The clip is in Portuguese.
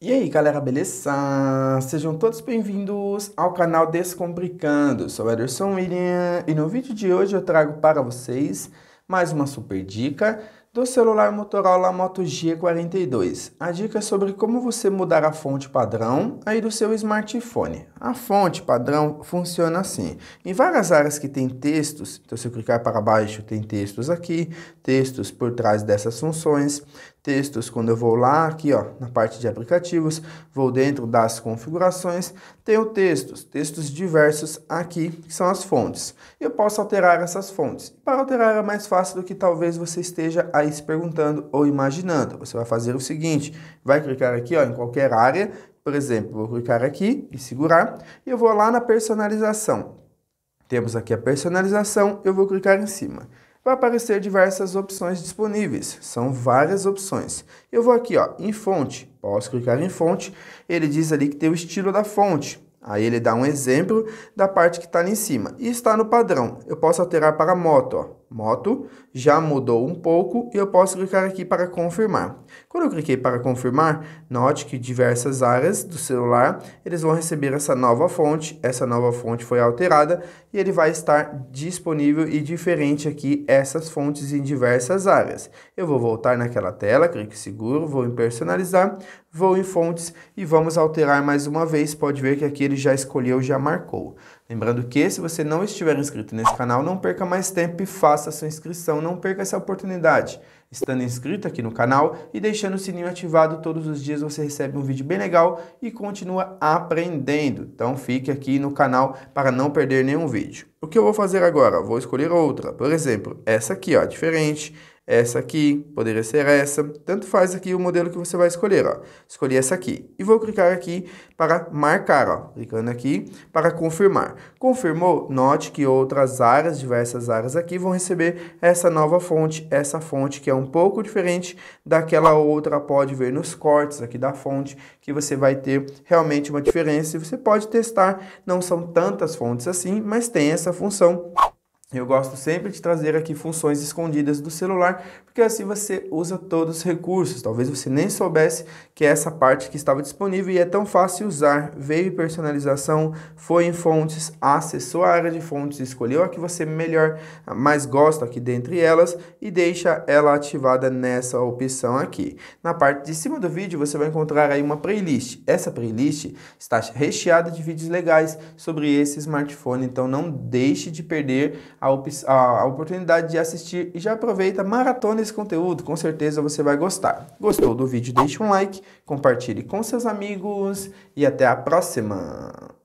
E aí galera, beleza? Sejam todos bem-vindos ao canal Descomplicando, sou Ederson William e no vídeo de hoje eu trago para vocês mais uma super dica do celular Motorola Moto G42. A dica é sobre como você mudar a fonte padrão aí do seu smartphone. A fonte padrão funciona assim. Em várias áreas que tem textos, então se eu clicar para baixo tem textos aqui, textos por trás dessas funções, textos, quando eu vou lá aqui ó, na parte de aplicativos, vou dentro das configurações, tenho textos, textos diversos aqui, que são as fontes. Eu posso alterar essas fontes. Para alterar é mais fácil do que talvez você esteja aí se perguntando ou imaginando. Você vai fazer o seguinte, vai clicar aqui ó, em qualquer área, por exemplo, vou clicar aqui e segurar, e eu vou lá na personalização. Temos aqui a personalização, eu vou clicar em cima vai aparecer diversas opções disponíveis. São várias opções. Eu vou aqui ó, em fonte, posso clicar em fonte, ele diz ali que tem o estilo da fonte. Aí ele dá um exemplo da parte que está ali em cima. E está no padrão. Eu posso alterar para moto, ó moto, já mudou um pouco e eu posso clicar aqui para confirmar. Quando eu cliquei para confirmar, note que diversas áreas do celular, eles vão receber essa nova fonte, essa nova fonte foi alterada e ele vai estar disponível e diferente aqui essas fontes em diversas áreas. Eu vou voltar naquela tela, clique seguro, vou em personalizar, vou em fontes e vamos alterar mais uma vez, pode ver que aqui ele já escolheu, já marcou. Lembrando que se você não estiver inscrito nesse canal, não perca mais tempo e faça a sua inscrição, não perca essa oportunidade. Estando inscrito aqui no canal e deixando o sininho ativado todos os dias, você recebe um vídeo bem legal e continua aprendendo. Então fique aqui no canal para não perder nenhum vídeo. O que eu vou fazer agora? Vou escolher outra, por exemplo, essa aqui, ó, diferente essa aqui, poderia ser essa. Tanto faz aqui o modelo que você vai escolher, ó. Escolhi essa aqui e vou clicar aqui para marcar, ó. Clicando aqui para confirmar. Confirmou? Note que outras áreas, diversas áreas aqui vão receber essa nova fonte, essa fonte que é um pouco diferente daquela outra, pode ver nos cortes aqui da fonte que você vai ter realmente uma diferença e você pode testar, não são tantas fontes assim, mas tem essa função eu gosto sempre de trazer aqui funções escondidas do celular, porque assim você usa todos os recursos. Talvez você nem soubesse que essa parte que estava disponível e é tão fácil usar. Veio personalização, foi em fontes, acessou a área de fontes, escolheu a que você melhor mais gosta aqui dentre elas e deixa ela ativada nessa opção aqui. Na parte de cima do vídeo você vai encontrar aí uma playlist. Essa playlist está recheada de vídeos legais sobre esse smartphone, então não deixe de perder a, a, a oportunidade de assistir e já aproveita, maratona esse conteúdo, com certeza você vai gostar. Gostou do vídeo? Deixe um like, compartilhe com seus amigos e até a próxima!